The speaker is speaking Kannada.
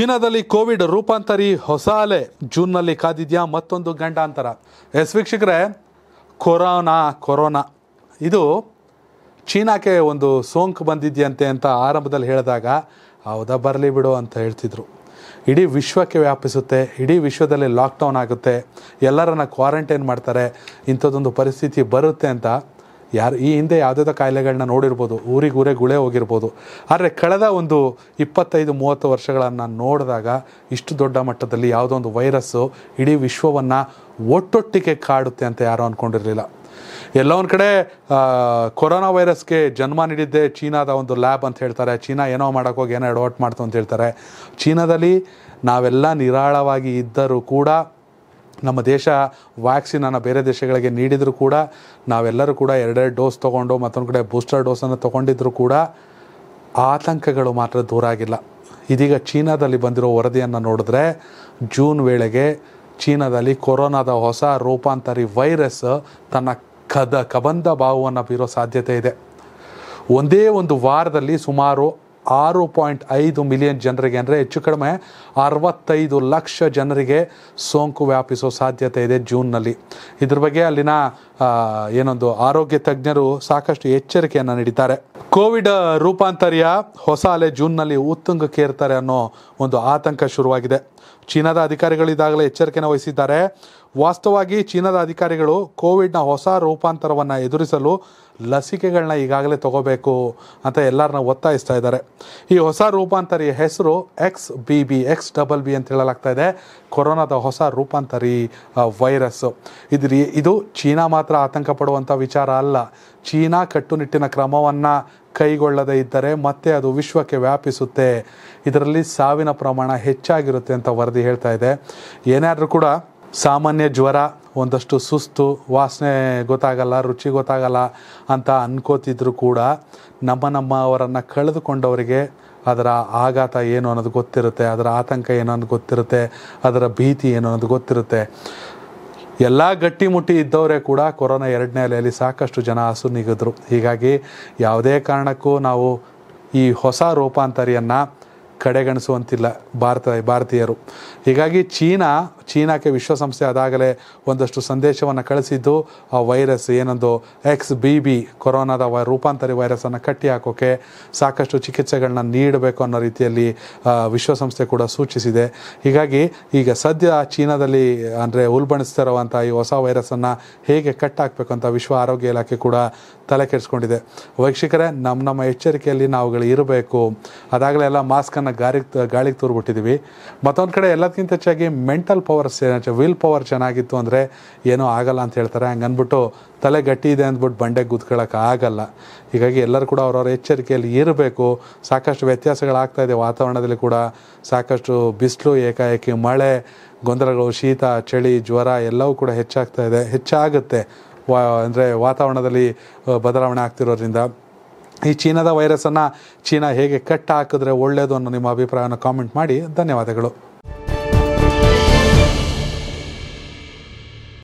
ಚೀನಾದಲ್ಲಿ ಕೋವಿಡ್ ರೂಪಾಂತರಿ ಹೊಸ ಅಲೆ ಜೂನ್ನಲ್ಲಿ ಕಾದಿದ್ಯಾ ಮತ್ತೊಂದು ಗಂಡಾಂತರ ಎಸ್ ವೀಕ್ಷಕರೇ ಕೊರೋನಾ ಕೊರೋನಾ ಇದು ಚೀನಾಕ್ಕೆ ಒಂದು ಸೋಂಕು ಬಂದಿದೆಯಂತೆ ಅಂತ ಆರಂಭದಲ್ಲಿ ಹೇಳಿದಾಗ ಹೌದಾ ಬರಲಿ ಬಿಡು ಅಂತ ಹೇಳ್ತಿದ್ರು ಇಡೀ ವಿಶ್ವಕ್ಕೆ ವ್ಯಾಪಿಸುತ್ತೆ ಇಡೀ ವಿಶ್ವದಲ್ಲಿ ಲಾಕ್ಡೌನ್ ಆಗುತ್ತೆ ಎಲ್ಲರನ್ನ ಕ್ವಾರಂಟೈನ್ ಮಾಡ್ತಾರೆ ಇಂಥದ್ದೊಂದು ಪರಿಸ್ಥಿತಿ ಬರುತ್ತೆ ಅಂತ ಯಾರು ಈ ಹಿಂದೆ ಯಾವುದಾದ ಕಾಯಿಲೆಗಳನ್ನ ನೋಡಿರ್ಬೋದು ಊರಿಗೂರೇ ಗುಳೆ ಹೋಗಿರ್ಬೋದು ಆದರೆ ಕಳೆದ ಒಂದು ಇಪ್ಪತ್ತೈದು ಮೂವತ್ತು ವರ್ಷಗಳನ್ನು ನೋಡಿದಾಗ ಇಷ್ಟು ದೊಡ್ಡ ಮಟ್ಟದಲ್ಲಿ ಯಾವುದೋ ಒಂದು ವೈರಸ್ಸು ಇಡೀ ವಿಶ್ವವನ್ನು ಒಟ್ಟೊಟ್ಟಿಗೆ ಕಾಡುತ್ತೆ ಅಂತ ಯಾರೂ ಅಂದ್ಕೊಂಡಿರಲಿಲ್ಲ ಎಲ್ಲ ಒಂದು ಕಡೆ ಕೊರೋನಾ ವೈರಸ್ಗೆ ಜನ್ಮ ನೀಡಿದ್ದೆ ಚೀನಾದ ಒಂದು ಲ್ಯಾಬ್ ಅಂತ ಹೇಳ್ತಾರೆ ಚೀನಾ ಏನೋ ಮಾಡೋಕ್ಕೋಗಿ ಏನೋ ಎಡವಟ್ ಮಾಡ್ತು ಅಂತ ಹೇಳ್ತಾರೆ ಚೀನಾದಲ್ಲಿ ನಾವೆಲ್ಲ ನಿರಾಳವಾಗಿ ಇದ್ದರೂ ಕೂಡ ನಮ್ಮ ದೇಶ ವ್ಯಾಕ್ಸಿನನ್ನು ಬೇರೆ ದೇಶಗಳಿಗೆ ನೀಡಿದರೂ ಕೂಡ ನಾವೆಲ್ಲರೂ ಕೂಡ ಎರಡೆರಡು ಡೋಸ್ ತೊಗೊಂಡು ಮತ್ತೊಂದು ಕಡೆ ಬೂಸ್ಟರ್ ಡೋಸನ್ನು ತೊಗೊಂಡಿದ್ದರೂ ಕೂಡ ಆತಂಕಗಳು ಮಾತ್ರ ದೂರ ಆಗಿಲ್ಲ ಇದೀಗ ಚೀನಾದಲ್ಲಿ ಬಂದಿರೋ ವರದಿಯನ್ನು ನೋಡಿದ್ರೆ ಜೂನ್ ವೇಳೆಗೆ ಚೀನಾದಲ್ಲಿ ಕೊರೋನಾದ ಹೊಸ ರೂಪಾಂತರಿ ವೈರಸ್ ತನ್ನ ಕದ ಕಬಂಧ ಭಾವವನ್ನು ಬೀರೋ ಸಾಧ್ಯತೆ ಇದೆ ಒಂದೇ ಒಂದು ವಾರದಲ್ಲಿ ಸುಮಾರು ಆರು ಪಾಯಿಂಟ್ ಐದು ಮಿಲಿಯನ್ ಜನರಿಗೆ ಅಂದರೆ ಹೆಚ್ಚು ಕಡಿಮೆ ಅರವತ್ತೈದು ಲಕ್ಷ ಜನರಿಗೆ ಸೋಂಕು ವ್ಯಾಪಿಸೋ ಸಾಧ್ಯತೆ ಇದೆ ಜೂನ್ನಲ್ಲಿ ಇದ್ರ ಬಗ್ಗೆ ಅಲ್ಲಿನ ಏನೊಂದು ಆರೋಗ್ಯ ತಜ್ಞರು ಸಾಕಷ್ಟು ಎಚ್ಚರಿಕೆಯನ್ನು ನೀಡಿದ್ದಾರೆ ಕೋವಿಡ್ ರೂಪಾಂತರ್ಯ ಹೊಸ ಅಲೆ ಜೂನ್ನಲ್ಲಿ ಉತ್ತುಂಗಕ್ಕೇರ್ತಾರೆ ಅನ್ನೋ ಒಂದು ಆತಂಕ ಶುರುವಾಗಿದೆ ಚೀನಾದ ಅಧಿಕಾರಿಗಳು ಈಗಾಗಲೇ ಎಚ್ಚರಿಕೆಯನ್ನು ವಹಿಸಿದ್ದಾರೆ ವಾಸ್ತವವಾಗಿ ಚೀನಾದ ಅಧಿಕಾರಿಗಳು ಕೋವಿಡ್ನ ಹೊಸ ರೂಪಾಂತರವನ್ನು ಎದುರಿಸಲು ಲಸಿಕೆಗಳನ್ನ ಈಗಾಗಲೇ ತಗೋಬೇಕು ಅಂತ ಎಲ್ಲರನ್ನ ಒತ್ತಾಯಿಸ್ತಾ ಇದ್ದಾರೆ ಈ ಹೊಸ ರೂಪಾಂತರಿ ಹೆಸರು X B B X double B ಅಂತ ಹೇಳಲಾಗ್ತಾ ಇದೆ ಕೊರೋನಾದ ಹೊಸ ರೂಪಾಂತರಿ ವೈರಸ್ ಇದು ಇದು ಚೀನಾ ಮಾತ್ರ ಆತಂಕ ಪಡುವಂಥ ವಿಚಾರ ಅಲ್ಲ ಚೀನಾ ಕಟ್ಟುನಿಟ್ಟಿನ ಕ್ರಮವನ್ನು ಕೈಗೊಳ್ಳದೇ ಇದ್ದರೆ ಮತ್ತೆ ಅದು ವಿಶ್ವಕ್ಕೆ ವ್ಯಾಪಿಸುತ್ತೆ ಇದರಲ್ಲಿ ಸಾವಿನ ಪ್ರಮಾಣ ಹೆಚ್ಚಾಗಿರುತ್ತೆ ಅಂತ ವರದಿ ಹೇಳ್ತಾ ಇದೆ ಏನಾದರೂ ಕೂಡ ಸಾಮಾನ್ಯ ಜ್ವರ ಒಂದಷ್ಟು ಸುಸ್ತು ವಾಸನೆ ಗೊತ್ತಾಗಲ್ಲ ರುಚಿ ಗೊತ್ತಾಗಲ್ಲ ಅಂತ ಅನ್ಕೋತಿದ್ರು ಕೂಡ ನಮ್ಮ ನಮ್ಮ ಅವರನ್ನು ಕಳೆದುಕೊಂಡವರಿಗೆ ಅದರ ಆಘಾತ ಏನು ಅನ್ನೋದು ಗೊತ್ತಿರುತ್ತೆ ಅದರ ಆತಂಕ ಏನು ಅನ್ನೋದು ಗೊತ್ತಿರುತ್ತೆ ಅದರ ಭೀತಿ ಏನು ಅನ್ನೋದು ಗೊತ್ತಿರುತ್ತೆ ಎಲ್ಲ ಗಟ್ಟಿಮುಟ್ಟಿ ಇದ್ದವರೇ ಕೂಡ ಕೊರೋನಾ ಎರಡನೇ ಅಲೆಯಲ್ಲಿ ಸಾಕಷ್ಟು ಜನ ಹಸುನಿಗಿದ್ರು ಹೀಗಾಗಿ ಯಾವುದೇ ಕಾರಣಕ್ಕೂ ನಾವು ಈ ಹೊಸ ರೂಪಾಂತರಿಯನ್ನು ಕಡೆಗಣಿಸುವಂತಿಲ್ಲ ಭಾರತ ಭಾರತೀಯರು ಹೀಗಾಗಿ ಚೀನಾ ಚೀನಾಕ್ಕೆ ವಿಶ್ವಸಂಸ್ಥೆ ಆದಾಗಲೇ ಒಂದಷ್ಟು ಸಂದೇಶವನ್ನು ಕಳಿಸಿದ್ದು ಆ ವೈರಸ್ ಏನೊಂದು ಎಕ್ಸ್ ಬಿ ಬಿ ಕೊರೋನಾದ ವೈ ರೂಪಾಂತರಿ ವೈರಸನ್ನು ಕಟ್ಟಿ ಹಾಕೋಕ್ಕೆ ಸಾಕಷ್ಟು ಚಿಕಿತ್ಸೆಗಳನ್ನ ನೀಡಬೇಕು ಅನ್ನೋ ರೀತಿಯಲ್ಲಿ ವಿಶ್ವಸಂಸ್ಥೆ ಕೂಡ ಸೂಚಿಸಿದೆ ಹೀಗಾಗಿ ಈಗ ಸದ್ಯ ಚೀನಾದಲ್ಲಿ ಅಂದರೆ ಉಲ್ಬಣಿಸ್ತಿರುವಂಥ ಈ ಹೊಸ ವೈರಸನ್ನು ಹೇಗೆ ಕಟ್ಟಾಕಬೇಕು ಅಂತ ವಿಶ್ವ ಆರೋಗ್ಯ ಇಲಾಖೆ ಕೂಡ ತಲೆ ಕೆಡಿಸ್ಕೊಂಡಿದೆ ವೈಕ್ಷಿಕರೇ ನಮ್ಮ ನಮ್ಮ ಎಚ್ಚರಿಕೆಯಲ್ಲಿ ನಾವುಗಳು ಇರಬೇಕು ಅದಾಗಲೇ ಎಲ್ಲ ಮಾಸ್ಕನ್ನು ಗಾರಿಗೆ ಗಾಳಿಗೆ ತೂರ್ಬಿಟ್ಟಿದ್ದೀವಿ ಮತ್ತೊಂದು ಕಡೆ ಎಲ್ಲದಕ್ಕಿಂತ ಹೆಚ್ಚಾಗಿ mental power power will power ಚೆನ್ನಾಗಿತ್ತು ಅಂದರೆ ಏನೂ ಆಗಲ್ಲ ಅಂತ ಹೇಳ್ತಾರೆ ಹಂಗೆ ಅಂದ್ಬಿಟ್ಟು ತಲೆ ಗಟ್ಟಿ ಇದೆ ಅಂದ್ಬಿಟ್ಟು ಬಂಡೆ ಗುದ್ಕೊಳ್ಳೋಕೆ ಆಗಲ್ಲ ಹೀಗಾಗಿ ಎಲ್ಲರೂ ಕೂಡ ಅವ್ರವ್ರ ಎಚ್ಚರಿಕೆಯಲ್ಲಿ ಇರಬೇಕು ಸಾಕಷ್ಟು ವ್ಯತ್ಯಾಸಗಳಾಗ್ತಾ ಇದೆ ವಾತಾವರಣದಲ್ಲಿ ಕೂಡ ಸಾಕಷ್ಟು ಬಿಸಿಲು ಏಕಾಏಕಿ ಮಳೆ ಗೊಂದಲಗಳು ಶೀತ ಚಳಿ ಜ್ವರ ಎಲ್ಲವೂ ಕೂಡ ಹೆಚ್ಚಾಗ್ತಾ ಇದೆ ಹೆಚ್ಚಾಗುತ್ತೆ ವಾ ಅಂದರೆ ವಾತಾವರಣದಲ್ಲಿ ಬದಲಾವಣೆ ಆಗ್ತಿರೋದ್ರಿಂದ ಈ ಚೀನಾದ ವೈರಸನ್ನು ಚೀನಾ ಹೇಗೆ ಕಟ್ ಹಾಕಿದ್ರೆ ಒಳ್ಳೆಯದು ಅನ್ನೋ ನಿಮ್ಮ ಅಭಿಪ್ರಾಯವನ್ನು ಕಾಮೆಂಟ್ ಮಾಡಿ ಧನ್ಯವಾದಗಳು